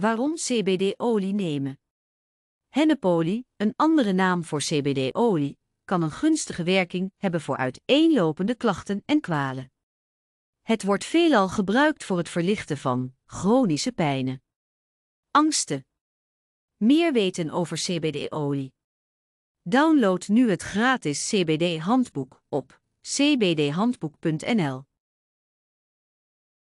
Waarom CBD-olie nemen? Hennepolie, een andere naam voor CBD-olie, kan een gunstige werking hebben voor uiteenlopende klachten en kwalen. Het wordt veelal gebruikt voor het verlichten van chronische pijnen. Angsten. Meer weten over CBD-olie. Download nu het gratis CBD-handboek op cbdhandboek.nl.